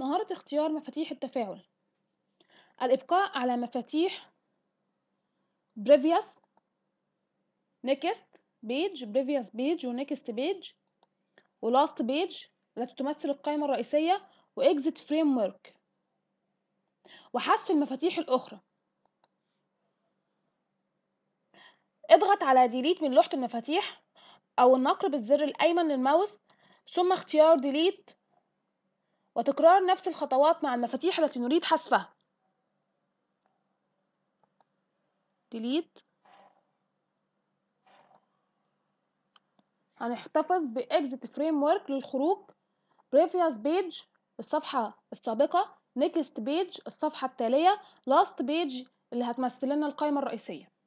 مهارة اختيار مفاتيح التفاعل الإبقاء على مفاتيح بريفيوس نيكست بيج بريفيوس بيج ونيكست بيج ولاست بيج التي تمثل القائمة الرئيسية وإكزيت فريم ورك وحذف المفاتيح الأخرى اضغط على ديليت من لوحة المفاتيح أو النقر بالزر الأيمن للماوس ثم اختيار ديليت وتكرار نفس الخطوات مع المفاتيح التي نريد حذفها delete هنحتفظ ب exit framework للخروج previous page الصفحة السابقة next page الصفحة التالية last page اللي هتمثل لنا القائمة الرئيسية